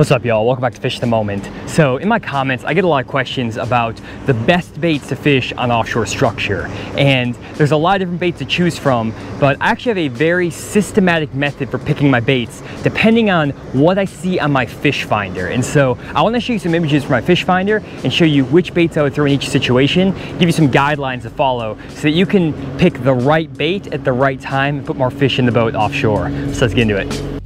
What's up y'all, welcome back to Fish the Moment. So in my comments, I get a lot of questions about the best baits to fish on offshore structure. And there's a lot of different baits to choose from, but I actually have a very systematic method for picking my baits, depending on what I see on my fish finder. And so I wanna show you some images from my fish finder and show you which baits I would throw in each situation, give you some guidelines to follow so that you can pick the right bait at the right time and put more fish in the boat offshore. So let's get into it.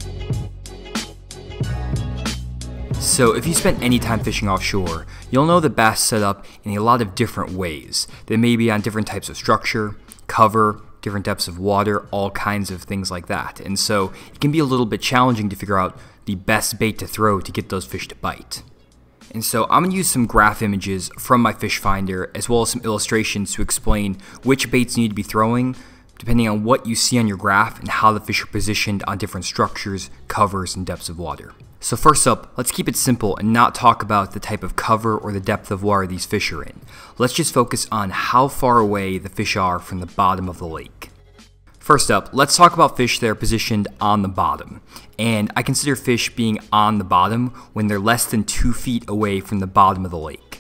So if you spent any time fishing offshore, you'll know that bass set up in a lot of different ways. They may be on different types of structure, cover, different depths of water, all kinds of things like that. And so it can be a little bit challenging to figure out the best bait to throw to get those fish to bite. And so I'm going to use some graph images from my fish finder as well as some illustrations to explain which baits you need to be throwing depending on what you see on your graph and how the fish are positioned on different structures, covers, and depths of water. So first up, let's keep it simple and not talk about the type of cover or the depth of water these fish are in. Let's just focus on how far away the fish are from the bottom of the lake. First up, let's talk about fish that are positioned on the bottom. And I consider fish being on the bottom when they're less than two feet away from the bottom of the lake.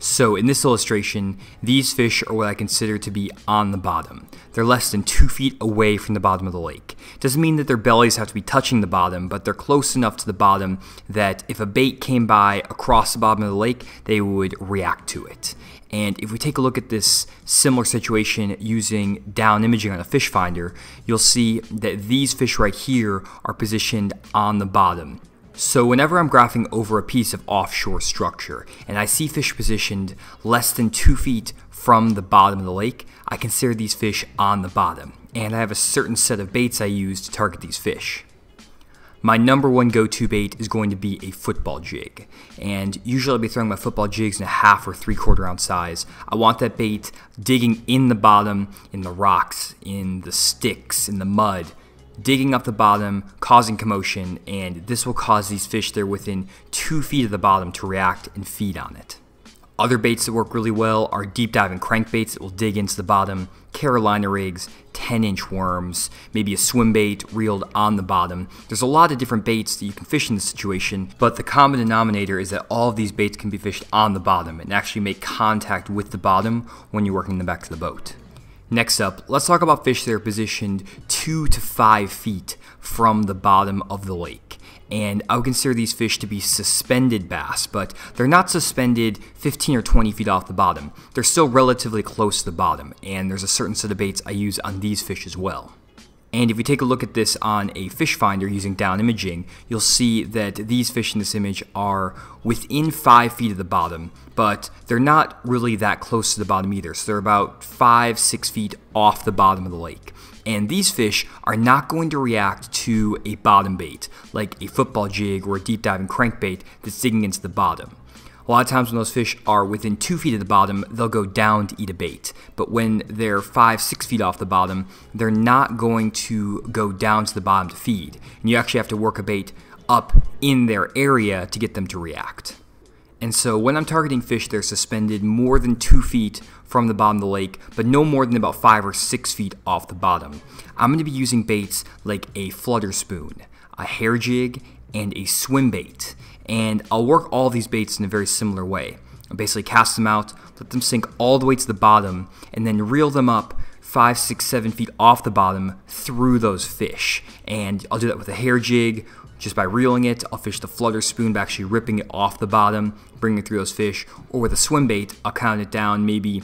So in this illustration, these fish are what I consider to be on the bottom. They're less than two feet away from the bottom of the lake. Doesn't mean that their bellies have to be touching the bottom, but they're close enough to the bottom that if a bait came by across the bottom of the lake, they would react to it. And if we take a look at this similar situation using down imaging on a fish finder, you'll see that these fish right here are positioned on the bottom. So whenever I'm graphing over a piece of offshore structure and I see fish positioned less than two feet from the bottom of the lake, I consider these fish on the bottom, and I have a certain set of baits I use to target these fish. My number one go-to bait is going to be a football jig, and usually I'll be throwing my football jigs in a half or three-quarter ounce size. I want that bait digging in the bottom, in the rocks, in the sticks, in the mud, digging up the bottom, causing commotion, and this will cause these fish that are within two feet of the bottom to react and feed on it. Other baits that work really well are deep diving crankbaits that will dig into the bottom, Carolina rigs, 10 inch worms, maybe a swim bait reeled on the bottom. There's a lot of different baits that you can fish in this situation, but the common denominator is that all of these baits can be fished on the bottom and actually make contact with the bottom when you're working them back to the boat. Next up, let's talk about fish that are positioned 2 to 5 feet from the bottom of the lake. And I would consider these fish to be suspended bass, but they're not suspended 15 or 20 feet off the bottom. They're still relatively close to the bottom, and there's a certain set of baits I use on these fish as well. And if you take a look at this on a fish finder using down imaging, you'll see that these fish in this image are within five feet of the bottom, but they're not really that close to the bottom either. So they're about five, six feet off the bottom of the lake. And these fish are not going to react to a bottom bait, like a football jig or a deep diving crankbait that's digging into the bottom. A lot of times when those fish are within two feet of the bottom, they'll go down to eat a bait. But when they're five, six feet off the bottom, they're not going to go down to the bottom to feed. And you actually have to work a bait up in their area to get them to react. And so when I'm targeting fish, they're suspended more than two feet from the bottom of the lake, but no more than about five or six feet off the bottom. I'm going to be using baits like a flutter spoon, a hair jig, and a swim bait and I'll work all these baits in a very similar way. I'll basically cast them out, let them sink all the way to the bottom, and then reel them up five, six, seven feet off the bottom through those fish. And I'll do that with a hair jig, just by reeling it. I'll fish the flutter spoon by actually ripping it off the bottom, bringing it through those fish, or with a swim bait, I'll count it down maybe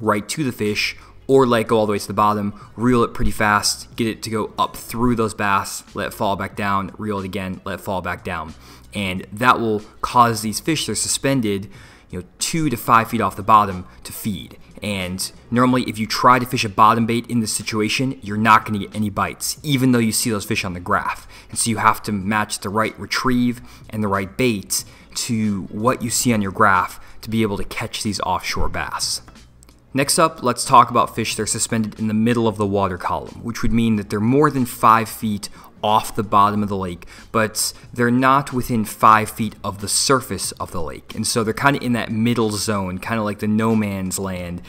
right to the fish, or let go all the way to the bottom, reel it pretty fast, get it to go up through those bass, let it fall back down, reel it again, let it fall back down and that will cause these fish that are suspended you know, two to five feet off the bottom to feed. And normally, if you try to fish a bottom bait in this situation, you're not going to get any bites, even though you see those fish on the graph. And so you have to match the right retrieve and the right bait to what you see on your graph to be able to catch these offshore bass. Next up, let's talk about fish that are suspended in the middle of the water column, which would mean that they're more than five feet off the bottom of the lake, but they're not within five feet of the surface of the lake. And so they're kind of in that middle zone, kind of like the no man's land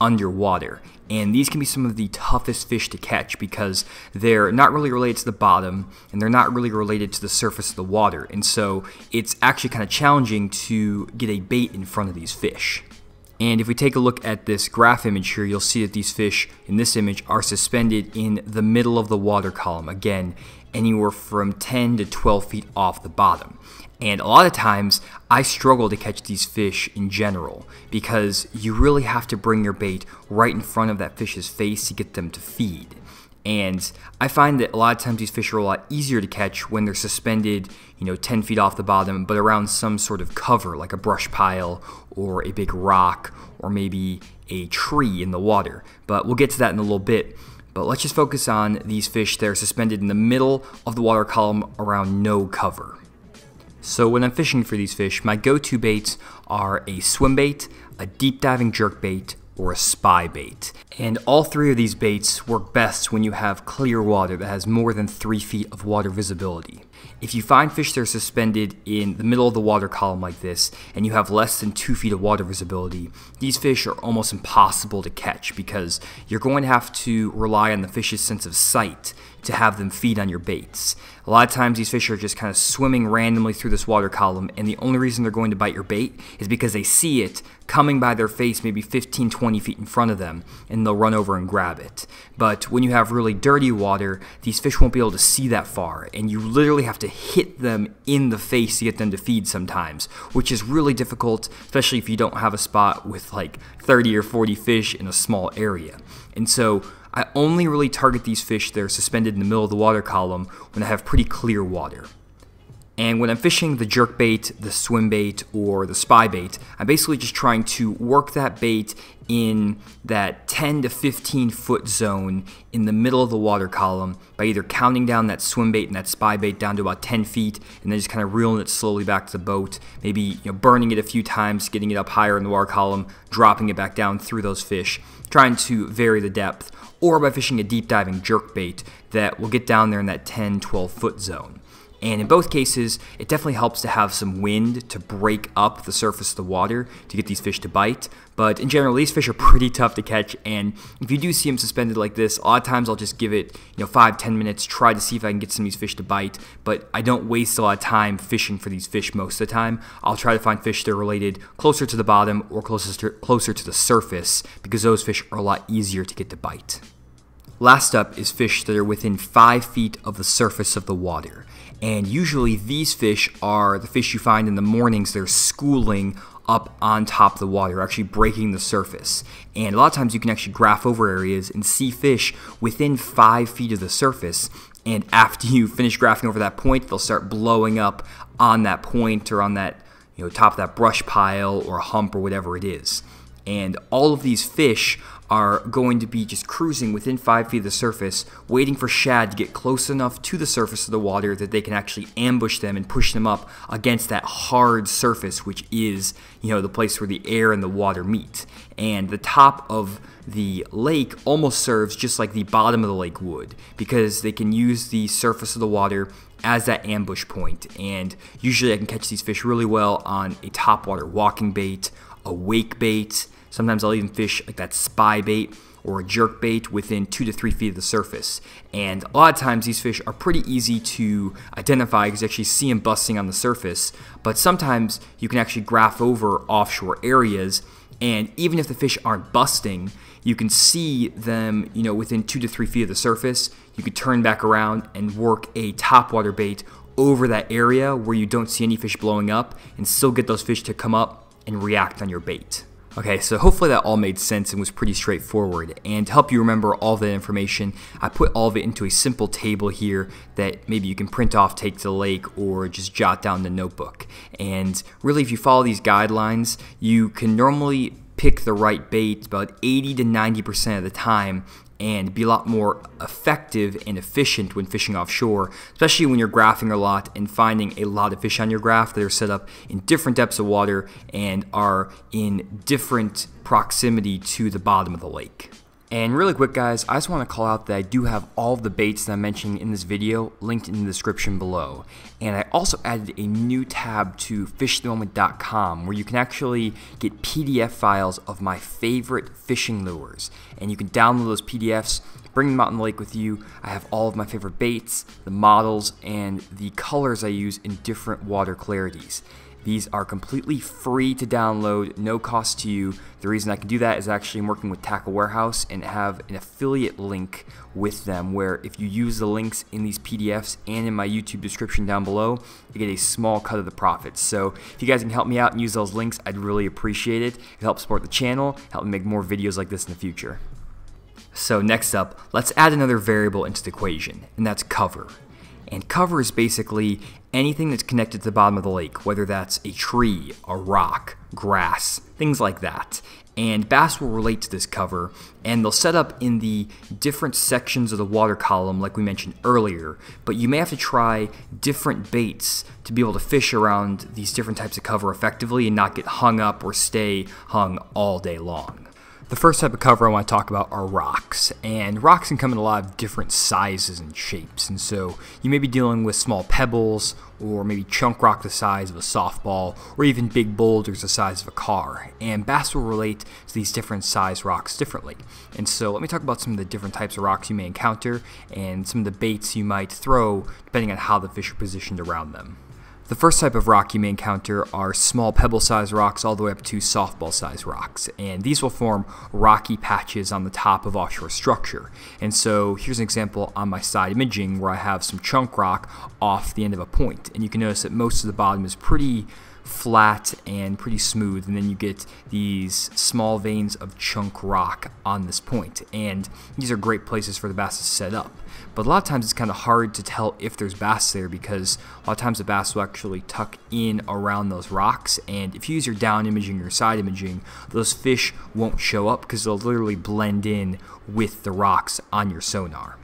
underwater. And these can be some of the toughest fish to catch because they're not really related to the bottom and they're not really related to the surface of the water. And so it's actually kind of challenging to get a bait in front of these fish. And if we take a look at this graph image here, you'll see that these fish in this image are suspended in the middle of the water column. Again, anywhere from 10 to 12 feet off the bottom. And a lot of times, I struggle to catch these fish in general because you really have to bring your bait right in front of that fish's face to get them to feed. And I find that a lot of times these fish are a lot easier to catch when they're suspended, you know, 10 feet off the bottom, but around some sort of cover, like a brush pile or a big rock or maybe a tree in the water. But we'll get to that in a little bit. But let's just focus on these fish that are suspended in the middle of the water column around no cover. So when I'm fishing for these fish, my go-to baits are a swim bait, a deep diving jerk bait, or a spy bait. And all three of these baits work best when you have clear water that has more than 3 feet of water visibility. If you find fish that are suspended in the middle of the water column like this, and you have less than 2 feet of water visibility, these fish are almost impossible to catch because you're going to have to rely on the fish's sense of sight to have them feed on your baits. A lot of times these fish are just kind of swimming randomly through this water column and the only reason they're going to bite your bait is because they see it coming by their face maybe 15, 20 feet in front of them and they'll run over and grab it. But when you have really dirty water, these fish won't be able to see that far and you literally have to hit them in the face to get them to feed sometimes, which is really difficult, especially if you don't have a spot with like 30 or 40 fish in a small area. And so I only really target these fish that are suspended in the middle of the water column when I have pretty clear water. And when I'm fishing the jerk bait, the swim bait, or the spy bait, I'm basically just trying to work that bait in that 10 to 15 foot zone in the middle of the water column by either counting down that swim bait and that spy bait down to about 10 feet and then just kind of reeling it slowly back to the boat, maybe you know, burning it a few times, getting it up higher in the water column, dropping it back down through those fish trying to vary the depth, or by fishing a deep diving jerk bait that will get down there in that 10, 12 foot zone. And in both cases, it definitely helps to have some wind to break up the surface of the water to get these fish to bite. But in general, these fish are pretty tough to catch. And if you do see them suspended like this, a lot of times I'll just give it, you know, five, ten minutes, try to see if I can get some of these fish to bite. But I don't waste a lot of time fishing for these fish most of the time. I'll try to find fish that are related closer to the bottom or closer to, closer to the surface because those fish are a lot easier to get to bite. Last up is fish that are within 5 feet of the surface of the water. And usually these fish are the fish you find in the mornings, they're schooling up on top of the water, actually breaking the surface. And a lot of times you can actually graph over areas and see fish within five feet of the surface. And after you finish graphing over that point, they'll start blowing up on that point or on that, you know, top of that brush pile or hump or whatever it is. And all of these fish are going to be just cruising within five feet of the surface, waiting for shad to get close enough to the surface of the water that they can actually ambush them and push them up against that hard surface, which is, you know, the place where the air and the water meet. And the top of the lake almost serves just like the bottom of the lake would, because they can use the surface of the water as that ambush point. And usually I can catch these fish really well on a topwater walking bait, a wake bait, Sometimes I'll even fish like that spy bait or a jerk bait within two to three feet of the surface. And a lot of times these fish are pretty easy to identify because you actually see them busting on the surface. But sometimes you can actually graph over offshore areas. And even if the fish aren't busting, you can see them, you know, within two to three feet of the surface. You could turn back around and work a topwater bait over that area where you don't see any fish blowing up and still get those fish to come up and react on your bait. Okay, so hopefully that all made sense and was pretty straightforward. And to help you remember all that information, I put all of it into a simple table here that maybe you can print off, take to the lake, or just jot down the notebook. And really, if you follow these guidelines, you can normally pick the right bait about 80 to 90% of the time and be a lot more effective and efficient when fishing offshore, especially when you're graphing a lot and finding a lot of fish on your graph that are set up in different depths of water and are in different proximity to the bottom of the lake. And really quick guys, I just want to call out that I do have all the baits that I'm mentioning in this video linked in the description below. And I also added a new tab to fishthemoment.com where you can actually get PDF files of my favorite fishing lures. And you can download those PDFs, bring them out in the lake with you. I have all of my favorite baits, the models, and the colors I use in different water clarities. These are completely free to download, no cost to you. The reason I can do that is actually I'm working with Tackle Warehouse and have an affiliate link with them where if you use the links in these PDFs and in my YouTube description down below, you get a small cut of the profits. So if you guys can help me out and use those links, I'd really appreciate it. It helps support the channel, help me make more videos like this in the future. So next up, let's add another variable into the equation, and that's cover. And cover is basically anything that's connected to the bottom of the lake, whether that's a tree, a rock, grass, things like that. And bass will relate to this cover, and they'll set up in the different sections of the water column, like we mentioned earlier. But you may have to try different baits to be able to fish around these different types of cover effectively and not get hung up or stay hung all day long. The first type of cover I want to talk about are rocks, and rocks can come in a lot of different sizes and shapes, and so you may be dealing with small pebbles, or maybe chunk rock the size of a softball, or even big boulders the size of a car, and bass will relate to these different size rocks differently. And so let me talk about some of the different types of rocks you may encounter, and some of the baits you might throw depending on how the fish are positioned around them. The first type of rock you may encounter are small pebble-sized rocks all the way up to softball-sized rocks, and these will form rocky patches on the top of offshore structure. And so here's an example on my side imaging where I have some chunk rock off the end of a point, and you can notice that most of the bottom is pretty flat and pretty smooth and then you get these small veins of chunk rock on this point and these are great places for the bass to set up but a lot of times it's kind of hard to tell if there's bass there because a lot of times the bass will actually tuck in around those rocks and if you use your down imaging or side imaging those fish won't show up because they'll literally blend in with the rocks on your sonar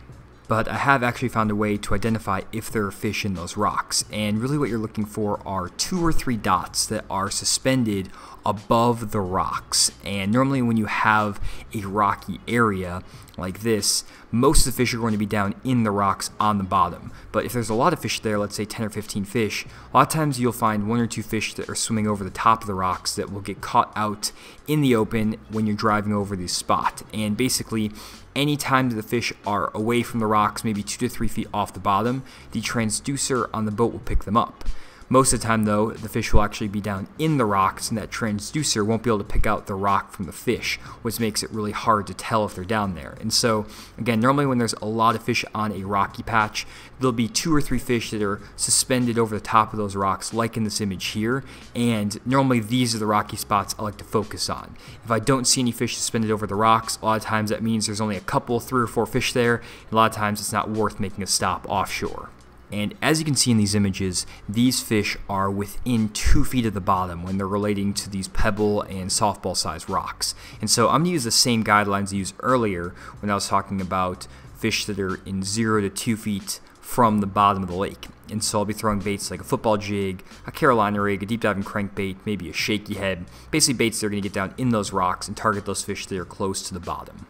but I have actually found a way to identify if there are fish in those rocks. And really what you're looking for are two or three dots that are suspended above the rocks. And normally, when you have a rocky area like this, most of the fish are going to be down in the rocks on the bottom. But if there's a lot of fish there, let's say 10 or 15 fish, a lot of times you'll find one or two fish that are swimming over the top of the rocks that will get caught out in the open when you're driving over the spot. And basically, anytime the fish are away from the rocks, maybe two to three feet off the bottom, the transducer on the boat will pick them up. Most of the time, though, the fish will actually be down in the rocks, and that transducer won't be able to pick out the rock from the fish, which makes it really hard to tell if they're down there. And so, again, normally when there's a lot of fish on a rocky patch, there'll be two or three fish that are suspended over the top of those rocks, like in this image here. And normally these are the rocky spots I like to focus on. If I don't see any fish suspended over the rocks, a lot of times that means there's only a couple, three or four fish there. a lot of times it's not worth making a stop offshore. And as you can see in these images, these fish are within two feet of the bottom when they're relating to these pebble and softball sized rocks. And so I'm going to use the same guidelines I used earlier when I was talking about fish that are in zero to two feet from the bottom of the lake. And so I'll be throwing baits like a football jig, a Carolina rig, a deep diving crankbait, maybe a shaky head. Basically, baits that are going to get down in those rocks and target those fish that are close to the bottom.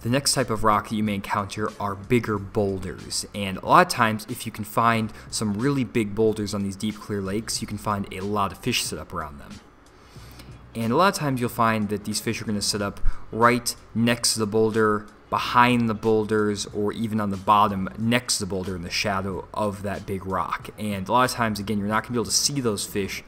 The next type of rock that you may encounter are bigger boulders, and a lot of times if you can find some really big boulders on these deep clear lakes, you can find a lot of fish set up around them. And a lot of times you'll find that these fish are going to set up right next to the boulder, behind the boulders, or even on the bottom next to the boulder in the shadow of that big rock. And a lot of times, again, you're not going to be able to see those fish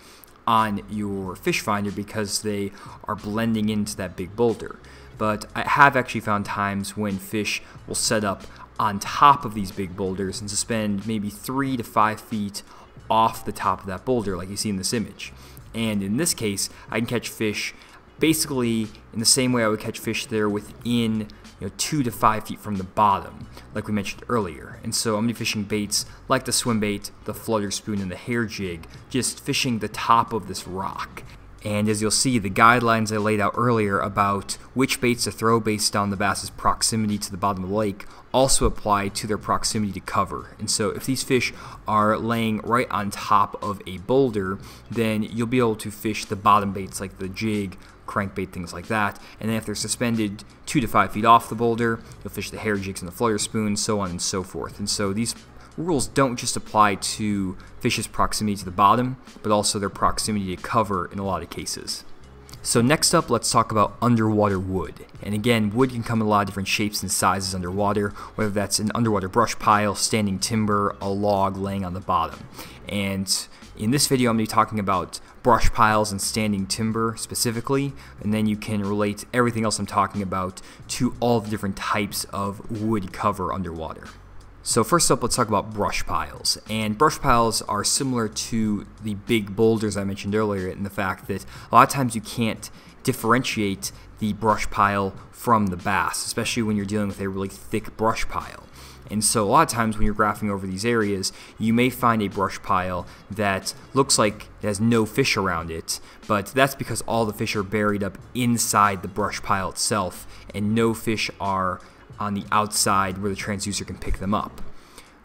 on your fish finder because they are blending into that big boulder. But I have actually found times when fish will set up on top of these big boulders and suspend maybe three to five feet off the top of that boulder like you see in this image. And in this case, I can catch fish basically in the same way I would catch fish there within you know, two to five feet from the bottom, like we mentioned earlier. And so I'm gonna be fishing baits like the swim bait, the flutter spoon, and the hair jig, just fishing the top of this rock. And as you'll see, the guidelines I laid out earlier about which baits to throw based on the bass's proximity to the bottom of the lake also apply to their proximity to cover. And so if these fish are laying right on top of a boulder, then you'll be able to fish the bottom baits like the jig, crankbait, things like that. And then if they're suspended two to five feet off the boulder, you'll fish the hair jigs and the flutter spoon, so on and so forth. And so these rules don't just apply to fish's proximity to the bottom, but also their proximity to cover in a lot of cases. So next up, let's talk about underwater wood. And again, wood can come in a lot of different shapes and sizes underwater, whether that's an underwater brush pile, standing timber, a log laying on the bottom. And in this video, I'm going to be talking about brush piles and standing timber specifically, and then you can relate everything else I'm talking about to all the different types of wood cover underwater. So first up, let's talk about brush piles. And brush piles are similar to the big boulders I mentioned earlier in the fact that a lot of times you can't differentiate the brush pile from the bass, especially when you're dealing with a really thick brush pile. And so a lot of times when you're graphing over these areas, you may find a brush pile that looks like it has no fish around it, but that's because all the fish are buried up inside the brush pile itself and no fish are on the outside where the transducer can pick them up.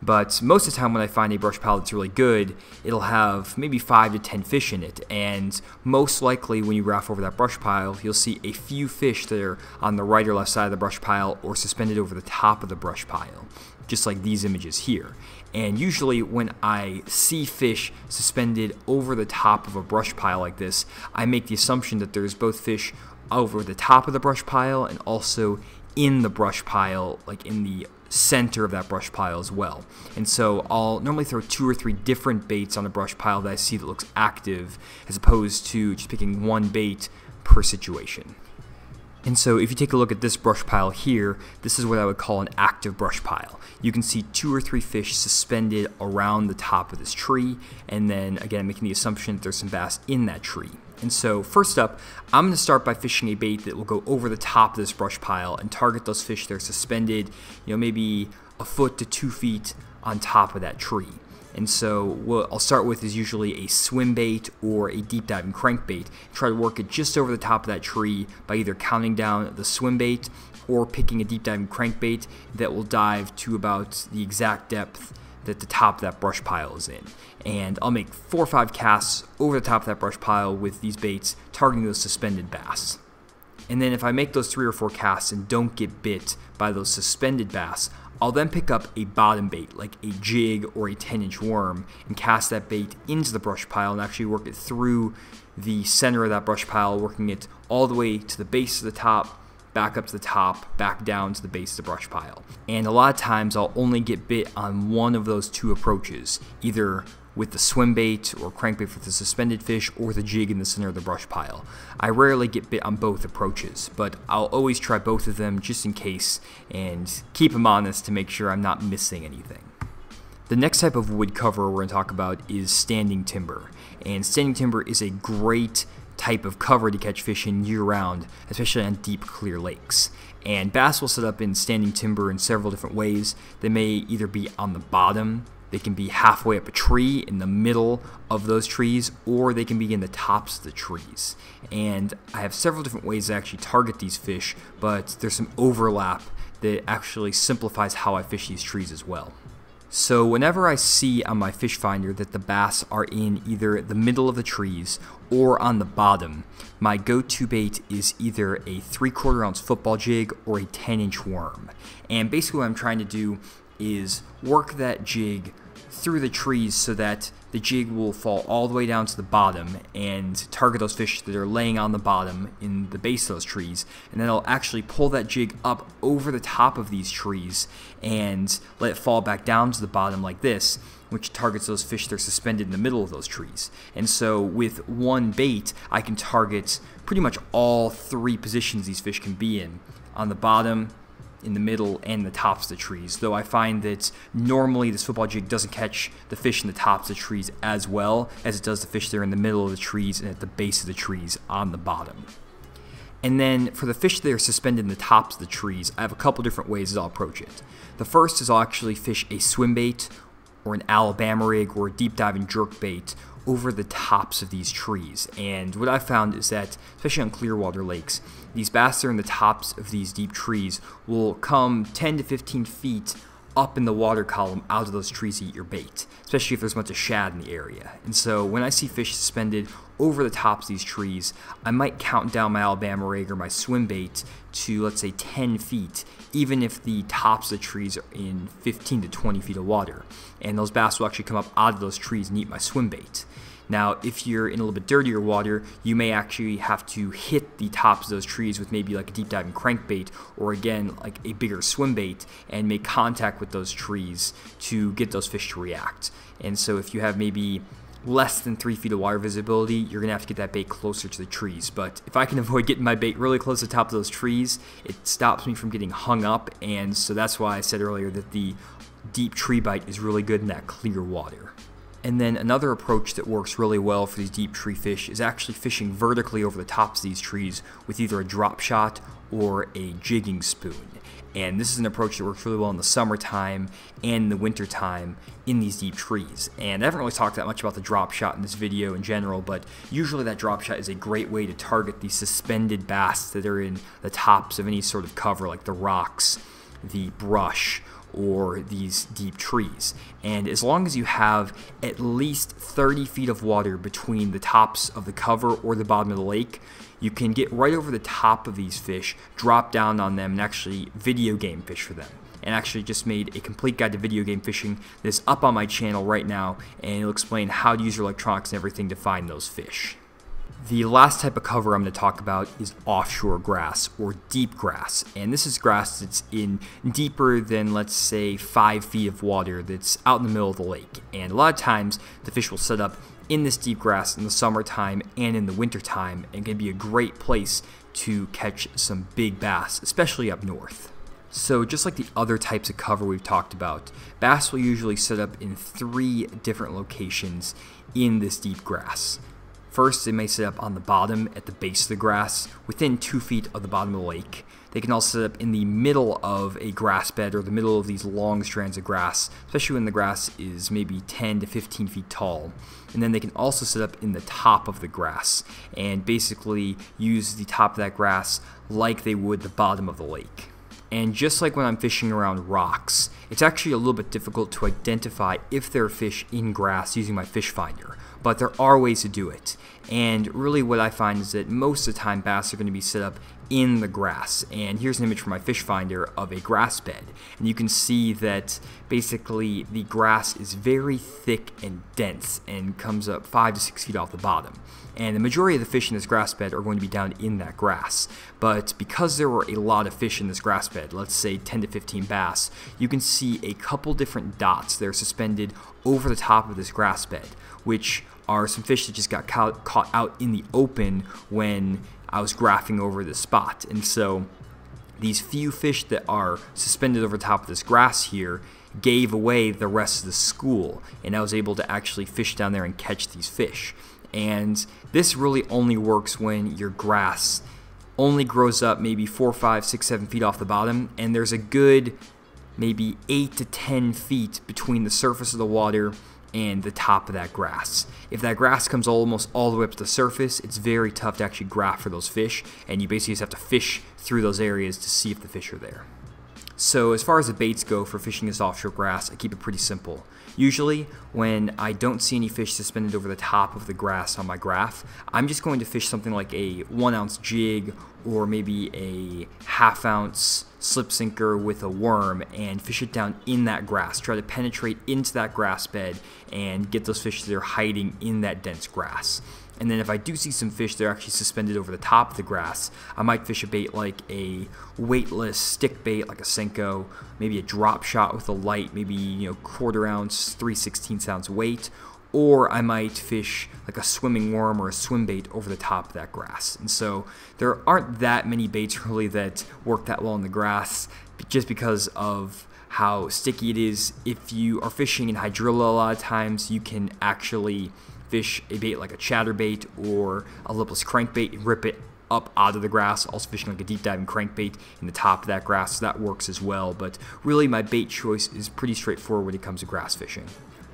But most of the time when I find a brush palette that's really good, it'll have maybe 5 to 10 fish in it, and most likely when you raft over that brush pile, you'll see a few fish that are on the right or left side of the brush pile or suspended over the top of the brush pile, just like these images here. And usually when I see fish suspended over the top of a brush pile like this, I make the assumption that there's both fish over the top of the brush pile and also in the brush pile, like in the center of that brush pile as well. And so I'll normally throw two or three different baits on the brush pile that I see that looks active as opposed to just picking one bait per situation. And so if you take a look at this brush pile here, this is what I would call an active brush pile. You can see two or three fish suspended around the top of this tree, and then again, making the assumption that there's some bass in that tree. And so first up, I'm going to start by fishing a bait that will go over the top of this brush pile and target those fish that are suspended, you know, maybe a foot to two feet on top of that tree. And so what I'll start with is usually a swim bait or a deep diving crankbait. Try to work it just over the top of that tree by either counting down the swim bait or picking a deep diving crankbait that will dive to about the exact depth that the top of that brush pile is in. And I'll make four or five casts over the top of that brush pile with these baits targeting those suspended bass. And then if I make those three or four casts and don't get bit by those suspended bass, I'll then pick up a bottom bait, like a jig or a 10 inch worm, and cast that bait into the brush pile and actually work it through the center of that brush pile, working it all the way to the base of the top back up to the top, back down to the base of the brush pile. And a lot of times I'll only get bit on one of those two approaches, either with the swim bait or crankbait for the suspended fish or the jig in the center of the brush pile. I rarely get bit on both approaches, but I'll always try both of them just in case and keep them honest to make sure I'm not missing anything. The next type of wood cover we're going to talk about is standing timber. And standing timber is a great type of cover to catch fish in year round, especially on deep, clear lakes. And bass will set up in standing timber in several different ways. They may either be on the bottom, they can be halfway up a tree in the middle of those trees, or they can be in the tops of the trees. And I have several different ways to actually target these fish, but there's some overlap that actually simplifies how I fish these trees as well. So whenever I see on my fish finder that the bass are in either the middle of the trees or on the bottom, my go-to bait is either a 3 quarter ounce football jig or a 10 inch worm. And basically what I'm trying to do is work that jig through the trees so that the jig will fall all the way down to the bottom and target those fish that are laying on the bottom in the base of those trees. And then I'll actually pull that jig up over the top of these trees and let it fall back down to the bottom like this which targets those fish that are suspended in the middle of those trees. And so with one bait, I can target pretty much all three positions these fish can be in. On the bottom, in the middle and the tops of the trees, though I find that normally this football jig doesn't catch the fish in the tops of the trees as well as it does the fish there in the middle of the trees and at the base of the trees on the bottom. And then for the fish that are suspended in the tops of the trees, I have a couple different ways that I'll approach it. The first is I'll actually fish a swim bait or an Alabama rig or a deep diving jerk bait over the tops of these trees. And what I found is that, especially on Clearwater lakes, these bass that are in the tops of these deep trees will come 10 to 15 feet up in the water column out of those trees to eat your bait, especially if there's a bunch of shad in the area. And so when I see fish suspended over the tops of these trees, I might count down my Alabama rig or my swim bait to, let's say, 10 feet, even if the tops of the trees are in 15 to 20 feet of water. And those bass will actually come up out of those trees and eat my swim bait. Now, if you're in a little bit dirtier water, you may actually have to hit the tops of those trees with maybe like a deep diving crankbait or again, like a bigger swim bait and make contact with those trees to get those fish to react. And so if you have maybe less than three feet of water visibility, you're gonna have to get that bait closer to the trees. But if I can avoid getting my bait really close to the top of those trees, it stops me from getting hung up. And so that's why I said earlier that the deep tree bite is really good in that clear water. And then another approach that works really well for these deep tree fish is actually fishing vertically over the tops of these trees with either a drop shot or a jigging spoon. And this is an approach that works really well in the summertime and the wintertime in these deep trees. And I haven't really talked that much about the drop shot in this video in general, but usually that drop shot is a great way to target the suspended bass that are in the tops of any sort of cover, like the rocks, the brush, or these deep trees. And as long as you have at least 30 feet of water between the tops of the cover or the bottom of the lake, you can get right over the top of these fish, drop down on them, and actually video game fish for them and actually just made a complete guide to video game fishing that's up on my channel right now and it'll explain how to use your electronics and everything to find those fish. The last type of cover I'm going to talk about is offshore grass or deep grass. And this is grass that's in deeper than, let's say, five feet of water that's out in the middle of the lake. And a lot of times the fish will set up in this deep grass in the summertime and in the wintertime and can be a great place to catch some big bass, especially up north. So just like the other types of cover we've talked about, bass will usually set up in three different locations in this deep grass. First, they may set up on the bottom at the base of the grass, within two feet of the bottom of the lake. They can also set up in the middle of a grass bed or the middle of these long strands of grass, especially when the grass is maybe 10 to 15 feet tall. And then they can also set up in the top of the grass and basically use the top of that grass like they would the bottom of the lake. And just like when I'm fishing around rocks, it's actually a little bit difficult to identify if there are fish in grass using my fish finder, but there are ways to do it. And really what I find is that most of the time bass are going to be set up in the grass. And here's an image from my fish finder of a grass bed. And you can see that basically the grass is very thick and dense and comes up five to six feet off the bottom. And the majority of the fish in this grass bed are going to be down in that grass. But because there were a lot of fish in this grass bed, let's say 10 to 15 bass, you can see a couple different dots that are suspended over the top of this grass bed, which are some fish that just got caught out in the open when I was graphing over the spot. And so these few fish that are suspended over top of this grass here gave away the rest of the school. And I was able to actually fish down there and catch these fish. And this really only works when your grass only grows up maybe four, five, six, seven feet off the bottom. And there's a good maybe eight to 10 feet between the surface of the water and the top of that grass. If that grass comes almost all the way up to the surface, it's very tough to actually graph for those fish, and you basically just have to fish through those areas to see if the fish are there. So as far as the baits go for fishing this offshore grass, I keep it pretty simple. Usually, when I don't see any fish suspended over the top of the grass on my graph, I'm just going to fish something like a one ounce jig or maybe a half ounce slip sinker with a worm and fish it down in that grass. Try to penetrate into that grass bed and get those fish that are hiding in that dense grass. And then if I do see some fish that are actually suspended over the top of the grass, I might fish a bait like a weightless stick bait like a Senko, maybe a drop shot with a light, maybe you know quarter ounce, 3 sixteenths ounce weight, or I might fish like a swimming worm or a swim bait over the top of that grass. And so there aren't that many baits really that work that well in the grass just because of how sticky it is. If you are fishing in hydrilla a lot of times, you can actually fish a bait like a chatterbait or a lipless crankbait and rip it up out of the grass, also fishing like a deep diving crankbait in the top of that grass, so that works as well. But really, my bait choice is pretty straightforward when it comes to grass fishing.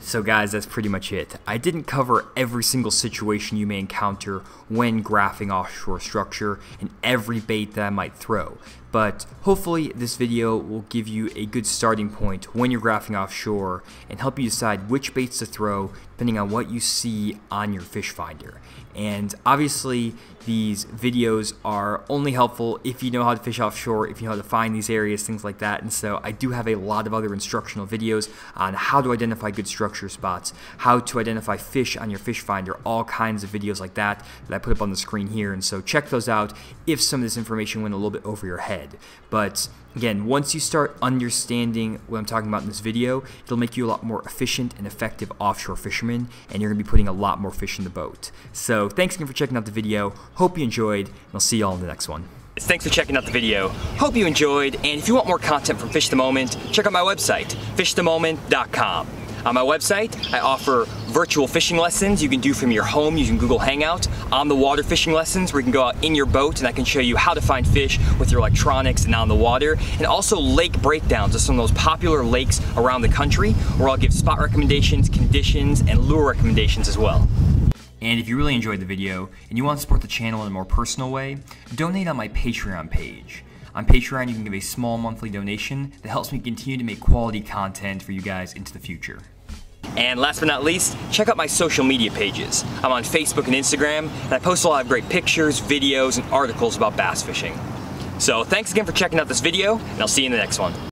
So guys, that's pretty much it. I didn't cover every single situation you may encounter when graphing offshore structure and every bait that I might throw but hopefully this video will give you a good starting point when you're graphing offshore and help you decide which baits to throw depending on what you see on your fish finder. And obviously these videos are only helpful if you know how to fish offshore, if you know how to find these areas, things like that. And so I do have a lot of other instructional videos on how to identify good structure spots, how to identify fish on your fish finder, all kinds of videos like that that I put up on the screen here. And so check those out if some of this information went a little bit over your head head. But again, once you start understanding what I'm talking about in this video, it'll make you a lot more efficient and effective offshore fisherman, and you're gonna be putting a lot more fish in the boat. So thanks again for checking out the video. Hope you enjoyed, and I'll see y'all in the next one. Thanks for checking out the video. Hope you enjoyed, and if you want more content from Fish the Moment, check out my website, fishthemoment.com. On my website, I offer virtual fishing lessons you can do from your home using Google Hangout, on the water fishing lessons where you can go out in your boat and I can show you how to find fish with your electronics and on the water, and also lake breakdowns of some of those popular lakes around the country where I'll give spot recommendations, conditions, and lure recommendations as well. And if you really enjoyed the video and you want to support the channel in a more personal way, donate on my Patreon page. On Patreon, you can give a small monthly donation that helps me continue to make quality content for you guys into the future. And last but not least, check out my social media pages. I'm on Facebook and Instagram, and I post a lot of great pictures, videos, and articles about bass fishing. So thanks again for checking out this video, and I'll see you in the next one.